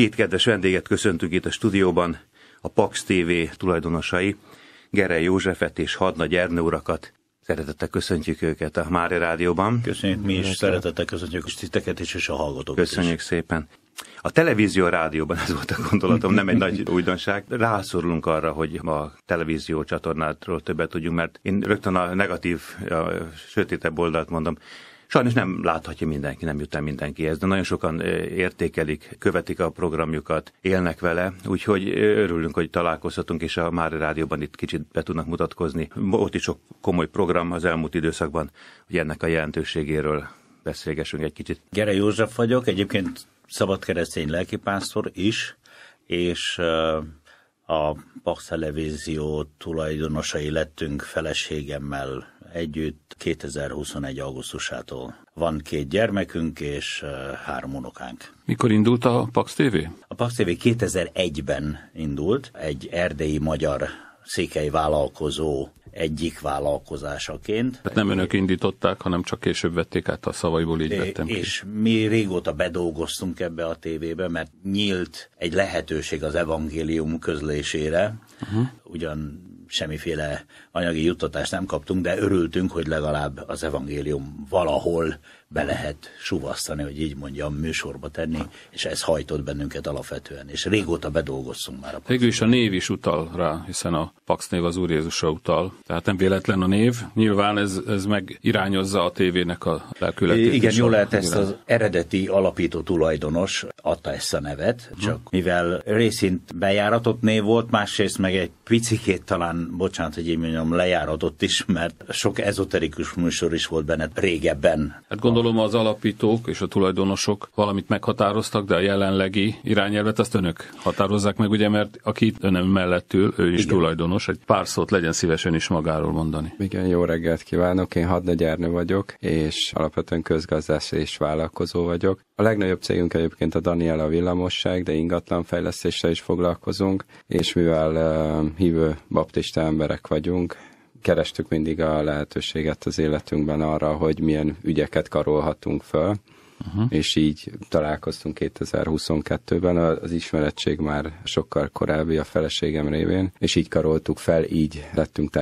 Két kedves vendéget köszöntünk itt a stúdióban, a Pax TV tulajdonosai, Gerely Józsefet és Hadnagy Ernő urakat. Szeretettel köszöntjük őket a Mári Rádióban. Köszönjük mi is, szeretettel köszöntjük is titeket is, és a hallgatókat Köszönjük is. szépen. A televízió a rádióban ez volt a gondolatom, nem egy nagy újdonság. Rászorulunk arra, hogy a televízió csatornátról többet tudjunk, mert én rögtön a negatív, a sötétebb oldalt mondom. Sajnos nem láthatja mindenki, nem jut el mindenkihez, de nagyon sokan értékelik, követik a programjukat, élnek vele, úgyhogy örülünk, hogy találkozhatunk, és a Mári Rádióban itt kicsit be tudnak mutatkozni. Ott is sok komoly program az elmúlt időszakban, hogy ennek a jelentőségéről beszélgessünk egy kicsit. Gere József vagyok, egyébként szabad keresztény lelkipásztor is, és a Pax Televízió tulajdonosai lettünk feleségemmel együtt 2021. augusztusától. Van két gyermekünk és három unokánk. Mikor indult a Pax TV? A Pax TV 2001-ben indult, egy erdélyi magyar székely vállalkozó egyik vállalkozásaként. Hát nem önök indították, hanem csak később vették át a szavaiból, így vettem ki. És mi régóta bedolgoztunk ebbe a tévébe, mert nyílt egy lehetőség az evangélium közlésére, uh-huh. ugyan semmiféle anyagi juttatást nem kaptunk, de örültünk, hogy legalább az evangélium valahol be lehet suvasztani, hogy így mondjam, műsorba tenni, és ez hajtott bennünket alapvetően, és régóta bedolgoztunk már a Pax Végül is a név is utal rá, hiszen a Pax név az Úr Jézusra utal, tehát nem véletlen a név, nyilván ez, ez meg irányozza a tévének a lelkületét. Igen, jól lehet, ezt az eredeti alapító tulajdonos adta ezt a nevet, mhm. csak hm. mivel részint bejáratott név volt, másrészt meg egy picikét talán, bocsánat, hogy így mondjam, lejáratott is, mert sok ezoterikus műsor is volt benne régebben. Hát gondolom az alapítók és a tulajdonosok valamit meghatároztak, de a jelenlegi irányelvet azt önök határozzák meg, ugye, mert aki önem mellett ül, ő is Igen. tulajdonos. Egy pár szót legyen szívesen is magáról mondani. Igen, jó reggelt kívánok, én hadnagyárnő vagyok, és alapvetően közgazdász és vállalkozó vagyok. A legnagyobb cégünk egyébként a Daniela Villamosság, de ingatlanfejlesztéssel is foglalkozunk, és mivel uh, hívő baptista emberek vagyunk, kerestük mindig a lehetőséget az életünkben arra, hogy milyen ügyeket karolhatunk föl, uh-huh. és így találkoztunk 2022-ben, az ismerettség már sokkal korábbi a feleségem révén, és így karoltuk fel, így lettünk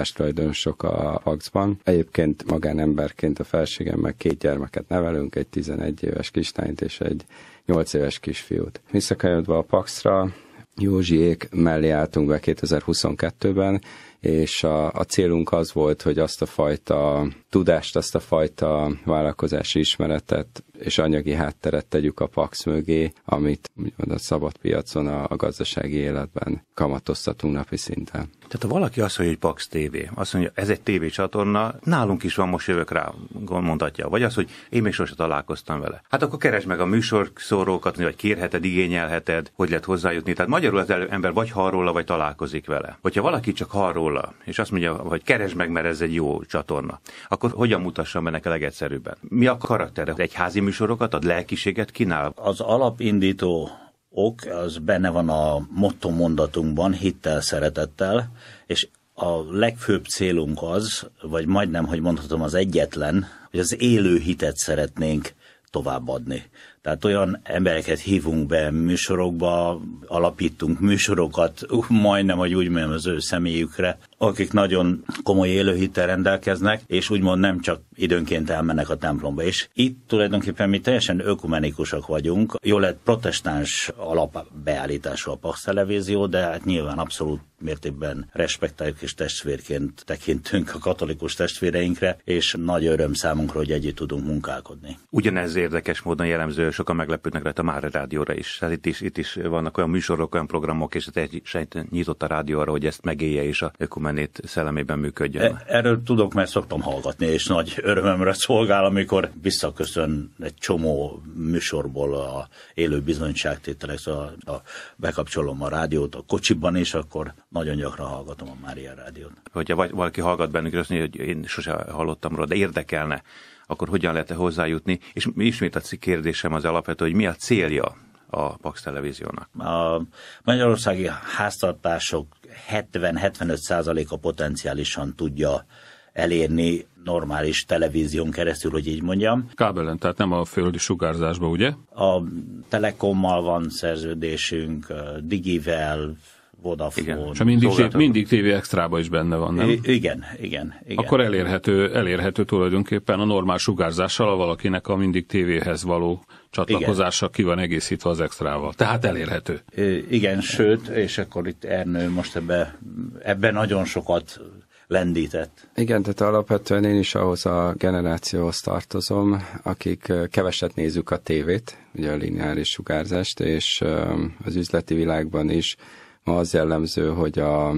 sok a Faxban. Egyébként magánemberként a feleségemmel két gyermeket nevelünk, egy 11 éves kislányt és egy 8 éves kisfiút. Visszakanyarodva a Paxra, Józsiék mellé álltunk be 2022-ben, és a, a célunk az volt, hogy azt a fajta tudást, azt a fajta vállalkozási ismeretet és anyagi hátteret tegyük a PAX mögé, amit a szabad piacon, a, a gazdasági életben kamatoztatunk napi szinten. Tehát ha valaki azt mondja, hogy PAX TV, azt mondja, ez egy TV csatorna, nálunk is van, most jövök rá, mondhatja, vagy az, hogy én még sose találkoztam vele. Hát akkor keresd meg a műsorszórókat, vagy kérheted, igényelheted, hogy lehet hozzájutni. Tehát magyarul az elő ember vagy hallról, vagy találkozik vele. Hogyha valaki csak arról róla, és azt mondja, hogy keresd meg, mert ez egy jó csatorna, akkor hogyan mutassam ennek a legegyszerűbben? Mi a karaktere? Egy házi műsorokat ad, lelkiséget kínál? Az alapindító ok, az benne van a motto mondatunkban, hittel, szeretettel, és a legfőbb célunk az, vagy majdnem, hogy mondhatom az egyetlen, hogy az élő hitet szeretnénk továbbadni. Tehát olyan embereket hívunk be műsorokba, alapítunk műsorokat, majdnem, hogy úgy mondjam, az ő személyükre, akik nagyon komoly élőhittel rendelkeznek, és úgymond nem csak időnként elmennek a templomba. És itt tulajdonképpen mi teljesen ökumenikusak vagyunk. Jó lett protestáns alapbeállítású a Pax Televízió, de hát nyilván abszolút mértékben respektáljuk és testvérként tekintünk a katolikus testvéreinkre, és nagy öröm számunkra, hogy együtt tudunk munkálkodni. Ugyanez érdekes módon jellemző, sokan meglepődnek rajta már a rádióra is. Hát itt is, itt is vannak olyan műsorok, olyan programok, és teljesen nyitott a rádió arra, hogy ezt megélje és a ökumenét szellemében működjön. E, erről tudok, mert szoktam hallgatni, és nagy örömömre szolgál, amikor visszaköszön egy csomó műsorból a élő bizonyságtételek, szóval a, a, bekapcsolom a rádiót a kocsiban, és akkor nagyon gyakran hallgatom a Mária rádiót. Hogyha valaki hallgat bennünk, azt mondja, hogy én sose hallottam róla, de érdekelne, akkor hogyan lehet -e hozzájutni? És ismét a kérdésem az alapvető, hogy mi a célja a Pax Televíziónak? A magyarországi háztartások 70-75%-a potenciálisan tudja elérni normális televízión keresztül, hogy így mondjam. Kábelen, tehát nem a földi sugárzásba, ugye? A Telekommal van szerződésünk, Digivel, Vodafone. Igen. És mindig, szolgáltató. mindig TV Extrába is benne van, nem? I- igen, igen, igen. Akkor elérhető, elérhető tulajdonképpen a normál sugárzással a valakinek a mindig tévéhez való csatlakozása igen. ki van egészítve az extrával. Tehát elérhető. I- igen, sőt, és akkor itt Ernő most ebbe, ebben nagyon sokat lendített. Igen, tehát alapvetően én is ahhoz a generációhoz tartozom, akik keveset nézzük a tévét, ugye a lineáris sugárzást, és az üzleti világban is az jellemző, hogy a,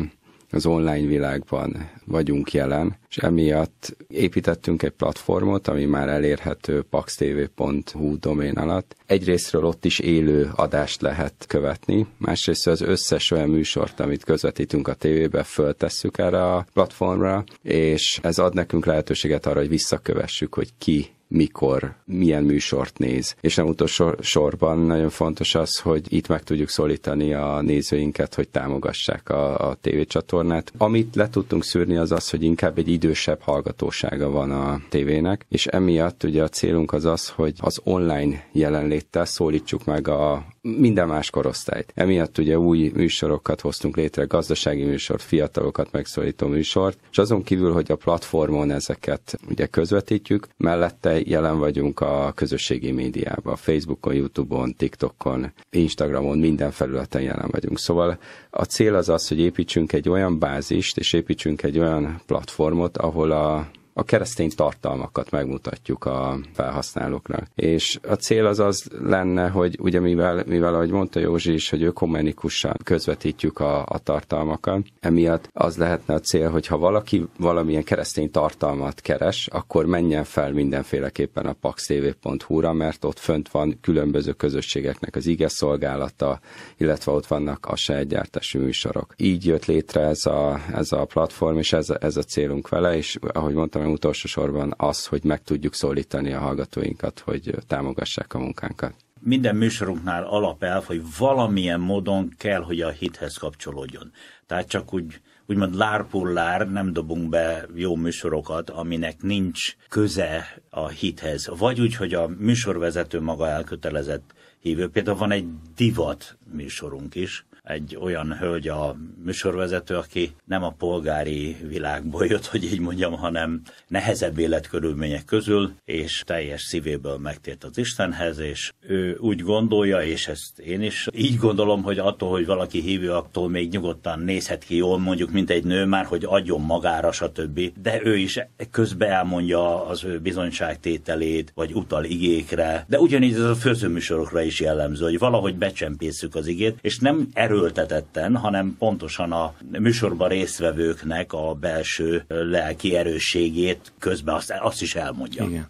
az online világban vagyunk jelen, és emiatt építettünk egy platformot, ami már elérhető paxtv.hu domén alatt. Egyrésztről ott is élő adást lehet követni, másrészt az összes olyan műsort, amit közvetítünk a tévébe, föltesszük erre a platformra, és ez ad nekünk lehetőséget arra, hogy visszakövessük, hogy ki mikor, milyen műsort néz. És nem utolsó sorban nagyon fontos az, hogy itt meg tudjuk szólítani a nézőinket, hogy támogassák a, a tévécsatornát. Amit le tudtunk szűrni az az, hogy inkább egy idősebb hallgatósága van a tévének, és emiatt ugye a célunk az az, hogy az online jelenléttel szólítsuk meg a minden más korosztályt. Emiatt ugye új műsorokat hoztunk létre, gazdasági műsort, fiatalokat megszólító műsort, és azon kívül, hogy a platformon ezeket ugye közvetítjük, mellette jelen vagyunk a közösségi médiában, Facebookon, Youtube-on, TikTokon, Instagramon, minden felületen jelen vagyunk. Szóval a cél az az, hogy építsünk egy olyan bázist, és építsünk egy olyan platformot, ahol a a keresztény tartalmakat megmutatjuk a felhasználóknak. És a cél az az lenne, hogy ugye mivel, mivel ahogy mondta Józsi is, hogy ökumenikusan közvetítjük a, a tartalmakat, emiatt az lehetne a cél, hogy ha valaki valamilyen keresztény tartalmat keres, akkor menjen fel mindenféleképpen a paxtv.hu-ra, mert ott fönt van különböző közösségeknek az ige szolgálata, illetve ott vannak a sejtgyártási műsorok. Így jött létre ez a, ez a platform, és ez, ez a célunk vele, és ahogy mondtam, hanem utolsó sorban az, hogy meg tudjuk szólítani a hallgatóinkat, hogy támogassák a munkánkat. Minden műsorunknál alapelv, hogy valamilyen módon kell, hogy a hithez kapcsolódjon. Tehát csak úgy úgymond lárpullár nem dobunk be jó műsorokat, aminek nincs köze a hithez. Vagy úgy, hogy a műsorvezető maga elkötelezett hívő. Például van egy divat műsorunk is, egy olyan hölgy a műsorvezető, aki nem a polgári világból jött, hogy így mondjam, hanem nehezebb életkörülmények közül, és teljes szívéből megtért az Istenhez, és ő úgy gondolja, és ezt én is így gondolom, hogy attól, hogy valaki hívő, attól még nyugodtan nézhet ki jól, mondjuk, mint egy nő már, hogy adjon magára, stb. De ő is közbe elmondja az ő bizonyságtételét, vagy utal igékre. De ugyanígy ez a főzőműsorokra is jellemző, hogy valahogy becsempészük az igét, és nem erő erőltetetten, hanem pontosan a műsorban résztvevőknek a belső lelki erősségét közben azt, azt is elmondja. Igen.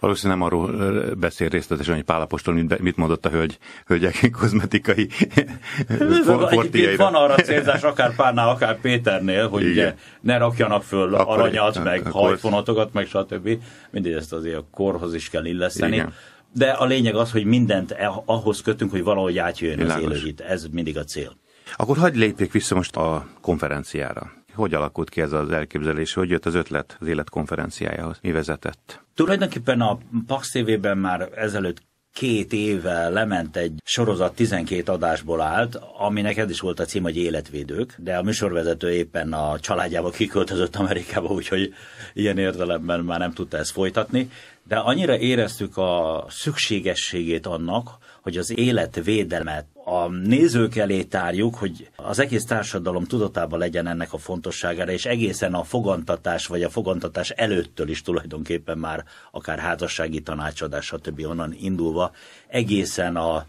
Valószínűleg nem arról beszél részletesen, hogy Pálapostól mit, mit mondott a hölgy, hölgyek kozmetikai fortiaira. Van arra célzás, akár Párnál, akár Péternél, hogy ugye ne rakjanak föl Akkor, aranyat, meg hát, akkor... hajfonatokat, meg stb. Mindig ezt azért a korhoz is kell illeszteni. Igen de a lényeg az, hogy mindent e- ahhoz kötünk, hogy valahogy átjöjjön az élőhit. Ez mindig a cél. Akkor hagyd lépjék vissza most a konferenciára. Hogy alakult ki ez az elképzelés? Hogy jött az ötlet az élet konferenciájához? Mi vezetett? Tulajdonképpen a Pax TV-ben már ezelőtt két éve lement egy sorozat 12 adásból állt, aminek ez is volt a cím, hogy életvédők, de a műsorvezető éppen a családjába kiköltözött Amerikába, úgyhogy ilyen értelemben már nem tudta ezt folytatni de annyira éreztük a szükségességét annak, hogy az életvédelmet a nézők elé tárjuk, hogy az egész társadalom tudatában legyen ennek a fontosságára, és egészen a fogantatás vagy a fogantatás előttől is tulajdonképpen már akár házassági tanácsadás, stb. onnan indulva, egészen a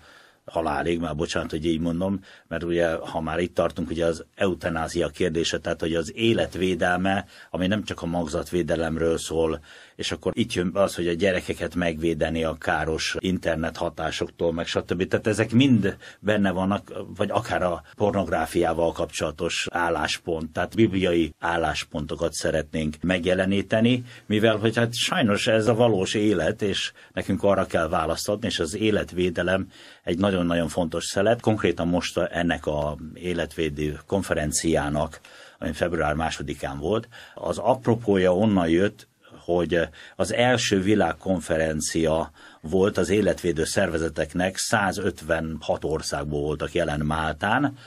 halálig, már bocsánat, hogy így mondom, mert ugye, ha már itt tartunk, ugye az eutanázia kérdése, tehát hogy az életvédelme, ami nem csak a magzatvédelemről szól, és akkor itt jön az, hogy a gyerekeket megvédeni a káros internet hatásoktól, meg stb. Tehát ezek mind benne vannak, vagy akár a pornográfiával kapcsolatos álláspont, tehát bibliai álláspontokat szeretnénk megjeleníteni, mivel hogy hát sajnos ez a valós élet, és nekünk arra kell adni, és az életvédelem egy nagyon-nagyon fontos szelet. Konkrétan most ennek a életvédő konferenciának, ami február másodikán volt, az apropója onnan jött, hogy az első világkonferencia volt az életvédő szervezeteknek, 156 országból voltak jelen Máltán,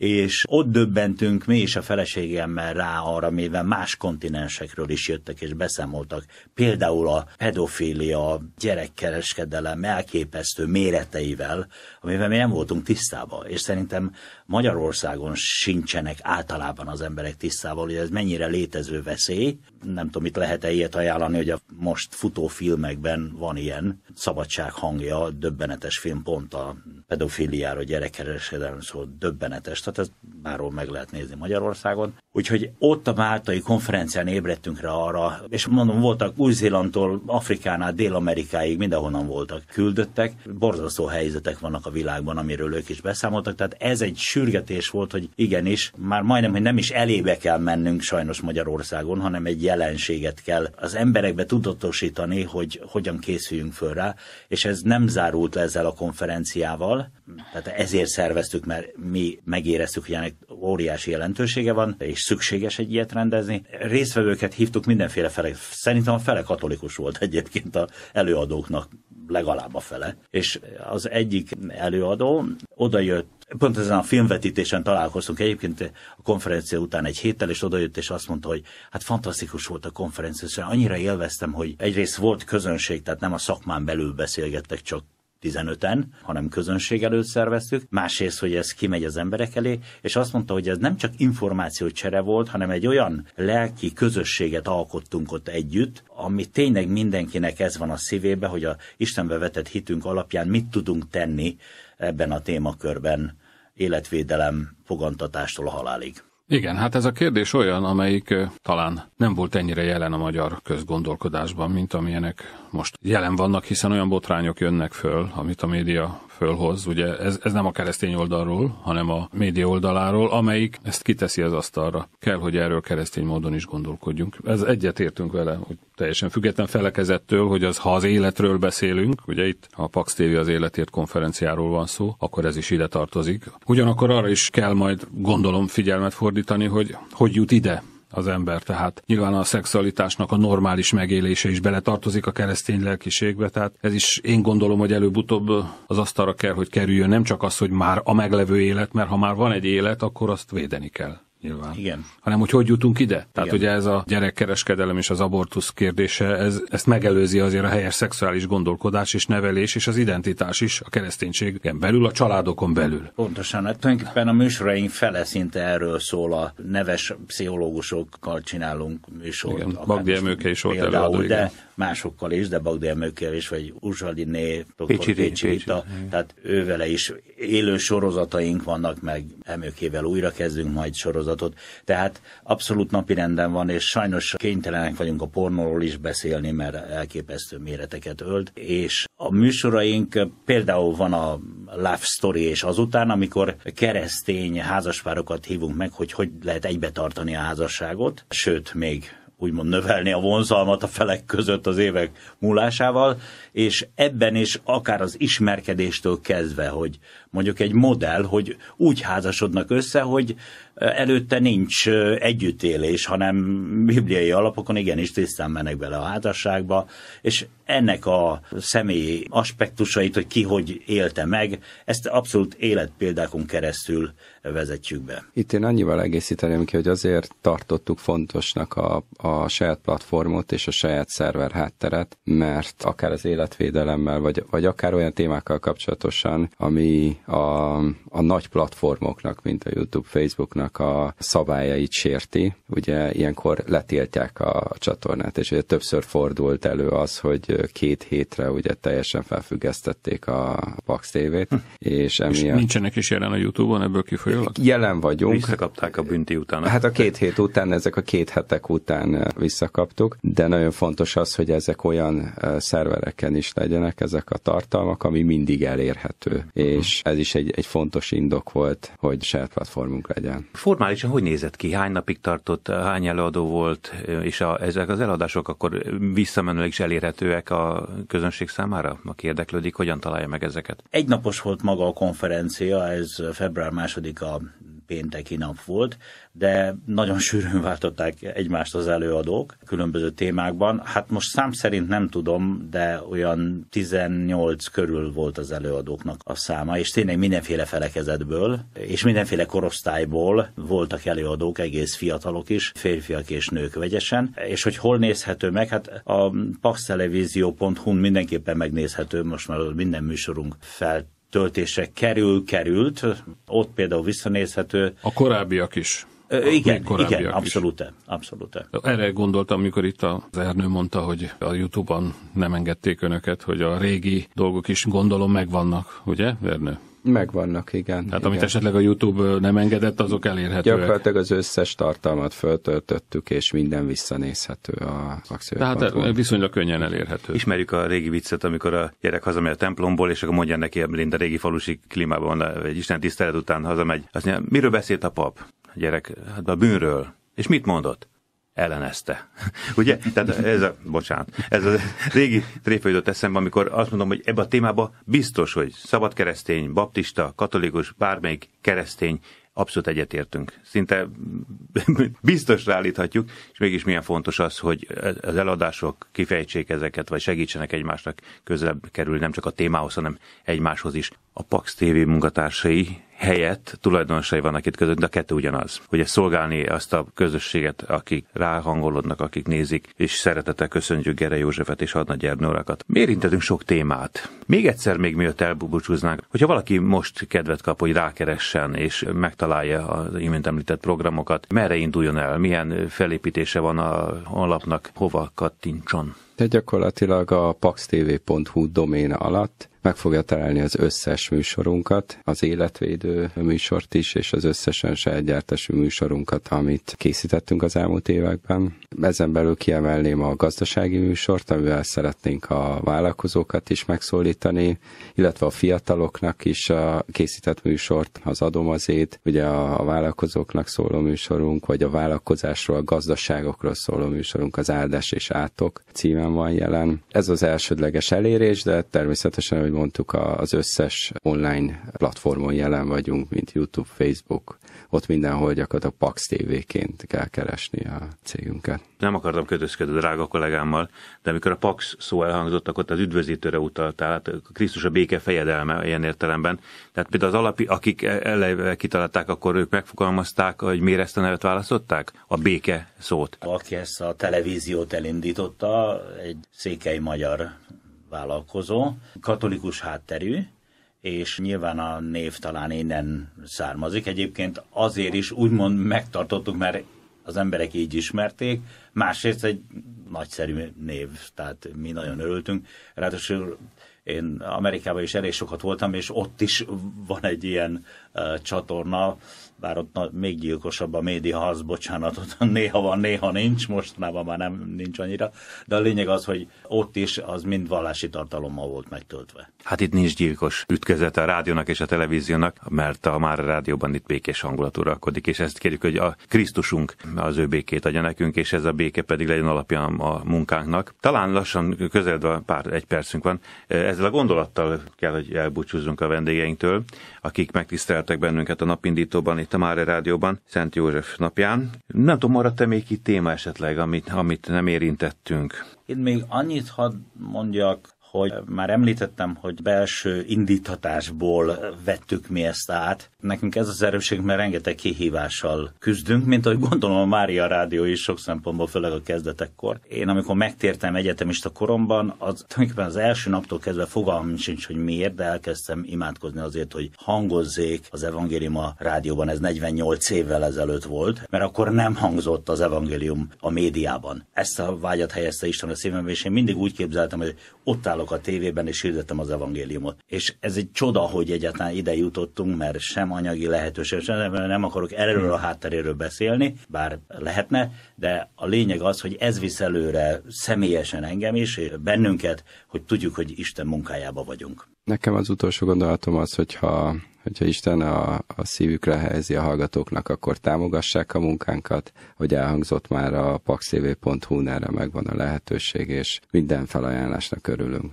és ott döbbentünk mi is a feleségemmel rá arra, mivel más kontinensekről is jöttek és beszámoltak. Például a pedofília, gyerekkereskedelem elképesztő méreteivel, amivel mi nem voltunk tisztában. És szerintem Magyarországon sincsenek általában az emberek tisztával, hogy ez mennyire létező veszély. Nem tudom, itt lehet-e ilyet ajánlani, hogy a most futó filmekben van ilyen szabadság hangja, döbbenetes film pont a pedofiliára, gyerekkereskedelem szó döbbenetes, tehát ezt bárhol meg lehet nézni Magyarországon. Úgyhogy ott a Máltai konferencián ébredtünk rá arra, és mondom, voltak Új-Zélandtól, Afrikánál, Dél-Amerikáig, mindenhonnan voltak küldöttek. Borzasztó helyzetek vannak a világban, amiről ők is beszámoltak, tehát ez egy sű sürgetés volt, hogy igenis, már majdnem, hogy nem is elébe kell mennünk sajnos Magyarországon, hanem egy jelenséget kell az emberekbe tudatosítani, hogy hogyan készüljünk föl rá, és ez nem zárult le ezzel a konferenciával, tehát ezért szerveztük, mert mi megéreztük, hogy ennek óriási jelentősége van, és szükséges egy ilyet rendezni. Részvevőket hívtuk mindenféle felek. szerintem a fele katolikus volt egyébként a előadóknak, legalább a fele. És az egyik előadó odajött pont ezen a filmvetítésen találkoztunk egyébként a konferencia után egy héttel, és odajött, és azt mondta, hogy hát fantasztikus volt a konferencia, és szóval annyira élveztem, hogy egyrészt volt közönség, tehát nem a szakmán belül beszélgettek, csak 15-en, hanem közönség előtt szerveztük. Másrészt, hogy ez kimegy az emberek elé, és azt mondta, hogy ez nem csak információcsere volt, hanem egy olyan lelki közösséget alkottunk ott együtt, ami tényleg mindenkinek ez van a szívébe, hogy a Istenbe vetett hitünk alapján mit tudunk tenni ebben a témakörben életvédelem fogantatástól a halálig. Igen, hát ez a kérdés olyan, amelyik talán nem volt ennyire jelen a magyar közgondolkodásban, mint amilyenek most jelen vannak, hiszen olyan botrányok jönnek föl, amit a média fölhoz, ugye ez, ez nem a keresztény oldalról, hanem a média oldaláról, amelyik ezt kiteszi az asztalra. Kell, hogy erről keresztény módon is gondolkodjunk. Ez egyetértünk vele, hogy teljesen független felekezettől, hogy az, ha az életről beszélünk, ugye itt a Pax TV az életért konferenciáról van szó, akkor ez is ide tartozik. Ugyanakkor arra is kell majd gondolom figyelmet fordítani, hogy hogy jut ide az ember. Tehát nyilván a szexualitásnak a normális megélése is beletartozik a keresztény lelkiségbe, tehát ez is én gondolom, hogy előbb-utóbb az asztalra kell, hogy kerüljön nem csak az, hogy már a meglevő élet, mert ha már van egy élet, akkor azt védeni kell nyilván. Igen. Hanem, hogy hogy jutunk ide? Tehát Igen. ugye ez a gyerekkereskedelem és az abortusz kérdése, ez, ezt megelőzi azért a helyes szexuális gondolkodás és nevelés és az identitás is a kereszténységen belül, a családokon belül. Pontosan, hát tulajdonképpen a műsoraink fele szinte erről szól, a neves pszichológusokkal csinálunk műsort. Igen, Magdi Emőke is volt előadó, de igen. de másokkal is, de Magdi Emőke is, vagy Uzsaliné, Pécsi Récsita, tehát ővele is élő sorozataink vannak, meg Emőkével újra kezdünk majd sorozat sorozatot. Tehát abszolút napirenden van, és sajnos kénytelenek vagyunk a pornóról is beszélni, mert elképesztő méreteket ölt, és a műsoraink például van a Love Story, és azután, amikor keresztény házaspárokat hívunk meg, hogy hogy lehet egybe tartani a házasságot, sőt, még úgymond növelni a vonzalmat a felek között az évek múlásával, és ebben is akár az ismerkedéstől kezdve, hogy mondjuk egy modell, hogy úgy házasodnak össze, hogy előtte nincs együttélés, hanem bibliai alapokon igenis tisztán mennek bele a házasságba, és ennek a személyi aspektusait, hogy ki hogy élte meg, ezt abszolút életpéldákon keresztül vezetjük be. Itt én annyival egészíteném ki, hogy azért tartottuk fontosnak a, a saját platformot és a saját szerver hátteret, mert akár az életvédelemmel, vagy, vagy akár olyan témákkal kapcsolatosan, ami a, a nagy platformoknak, mint a YouTube, Facebooknak a szabályait sérti, ugye ilyenkor letiltják a, a csatornát, és ugye többször fordult elő az, hogy két hétre ugye teljesen felfüggesztették a Pax TV-t, hm. és emiatt... És nincsenek is jelen a Youtube-on ebből kifolyólag? Jelen vagyunk. Visszakapták a bünti után. Hát a két hét után, ezek a két hetek után eh, visszakaptuk, de nagyon fontos az, hogy ezek olyan eh, szervereken is legyenek ezek a tartalmak, ami mindig elérhető. Uh-huh. És ez is egy, egy fontos indok volt, hogy saját platformunk legyen. Formálisan hogy nézett ki? Hány napig tartott, hány előadó volt, és a, ezek az eladások akkor visszamenőleg is elérhetőek a közönség számára, aki érdeklődik, hogyan találja meg ezeket? Egy napos volt maga a konferencia, ez február másodika pénteki nap volt, de nagyon sűrűn váltották egymást az előadók különböző témákban. Hát most szám szerint nem tudom, de olyan 18 körül volt az előadóknak a száma, és tényleg mindenféle felekezetből, és mindenféle korosztályból voltak előadók, egész fiatalok is, férfiak és nők vegyesen, és hogy hol nézhető meg, hát a paxtelevízió.hu-n mindenképpen megnézhető, most már minden műsorunk fel Töltése kerül, került. Ott például visszanézhető. A korábbiak is. A igen, igen, abszolút, -e, abszolút. -e. Erre gondoltam, amikor itt az Ernő mondta, hogy a Youtube-on nem engedték önöket, hogy a régi dolgok is gondolom megvannak, ugye, Ernő? Megvannak, igen. Tehát igen. amit esetleg a YouTube nem engedett, azok elérhetőek. Gyakorlatilag az összes tartalmat föltöltöttük, és minden visszanézhető a axiói.hu. Tehát viszonylag könnyen elérhető. Ismerjük a régi viccet, amikor a gyerek hazamegy a templomból, és akkor mondja neki, mint a régi falusi klímában, egy Isten tisztelet után hazamegy. Azt mondja, miről beszélt a pap? A gyerek, hát a bűnről. És mit mondott? ellenezte. Ugye? Tehát ez a, bocsánat, ez a régi tréfa jutott eszembe, amikor azt mondom, hogy ebbe a témába biztos, hogy szabad keresztény, baptista, katolikus, bármelyik keresztény, abszolút egyetértünk. Szinte biztos állíthatjuk, és mégis milyen fontos az, hogy az eladások kifejtsék ezeket, vagy segítsenek egymásnak közelebb kerülni, nem csak a témához, hanem egymáshoz is. A Pax TV munkatársai helyett tulajdonosai vannak itt között, de a kettő ugyanaz. Ugye szolgálni azt a közösséget, akik ráhangolódnak, akik nézik, és szeretettel köszöntjük Gere Józsefet és Adna Gyernőrakat. Érintettünk sok témát. Még egyszer még mielőtt elbúcsúznánk, hogyha valaki most kedvet kap, hogy rákeressen és megtalálja az imént említett programokat, merre induljon el, milyen felépítése van a honlapnak, hova kattintson? Tehát gyakorlatilag a paxtv.hu domén alatt meg fogja találni az összes műsorunkat, az életvédő műsort is, és az összesen sejtgyártási műsorunkat, amit készítettünk az elmúlt években. Ezen belül kiemelném a gazdasági műsort, amivel szeretnénk a vállalkozókat is megszólítani, illetve a fiataloknak is a készített műsort, az adom azét, ugye a, a vállalkozóknak szóló műsorunk, vagy a vállalkozásról, a gazdaságokról szóló műsorunk, az áldás és átok címen szinten van jelen. Ez az elsődleges elérés, de természetesen, ahogy mondtuk, az összes online platformon jelen vagyunk, mint YouTube, Facebook, ott mindenhol gyakorlatilag Pax TV-ként kell keresni a cégünket. Nem akartam kötözködni a drága kollégámmal, de amikor a Pax szó elhangzott, ott az üdvözítőre utaltál, hát Krisztus a béke fejedelme ilyen értelemben. Tehát például az alapi, akik e- eleve kitalálták, akkor ők megfogalmazták, hogy miért ezt a nevet választották? A béke szót. Aki ezt a televíziót elindította, egy székely magyar vállalkozó, katolikus hátterű, és nyilván a név talán innen származik. Egyébként azért is úgymond megtartottuk, mert az emberek így ismerték, másrészt egy nagyszerű név, tehát mi nagyon örültünk. Ráadásul én Amerikában is elég sokat voltam, és ott is van egy ilyen uh, csatorna, bár ott még gyilkosabb a média, az bocsánatot, néha van, néha nincs, mostanában már nem nincs annyira, de a lényeg az, hogy ott is az mind vallási tartalommal volt megtöltve. Hát itt nincs gyilkos ütközet a rádiónak és a televíziónak, mert a már a rádióban itt békés hangulat uralkodik, és ezt kérjük, hogy a Krisztusunk az ő békét adja nekünk, és ez a béke pedig legyen alapja a munkánknak. Talán lassan közeledve pár egy percünk van, ezzel a gondolattal kell, hogy elbúcsúzzunk a vendégeinktől, akik megtiszteltek bennünket a napindítóban, itt a a Rádióban, Szent József napján. Nem tudom, maradt-e még itt téma esetleg, amit, amit nem érintettünk? Én még annyit hadd mondjak, hogy már említettem, hogy belső indítatásból vettük mi ezt át. Nekünk ez az erőség, mert rengeteg kihívással küzdünk, mint ahogy gondolom a Mária Rádió is sok szempontból, főleg a kezdetekkor. Én amikor megtértem egyetemista koromban, az tulajdonképpen az első naptól kezdve fogalmam sincs, hogy miért, de elkezdtem imádkozni azért, hogy hangozzék az evangélium a rádióban. Ez 48 évvel ezelőtt volt, mert akkor nem hangzott az evangélium a médiában. Ezt a vágyat helyezte Isten a szívembe, és én mindig úgy képzeltem, hogy ott áll állok a tévében, és hirdetem az evangéliumot. És ez egy csoda, hogy egyáltalán ide jutottunk, mert sem anyagi lehetőség, sem nem akarok erről a hátteréről beszélni, bár lehetne, de a lényeg az, hogy ez visz előre személyesen engem is, és bennünket, hogy tudjuk, hogy Isten munkájába vagyunk. Nekem az utolsó gondolatom az, hogyha hogyha Isten a, a szívükre helyezi a hallgatóknak, akkor támogassák a munkánkat, hogy elhangzott már a paxv.hu-n erre megvan a lehetőség, és minden felajánlásnak örülünk.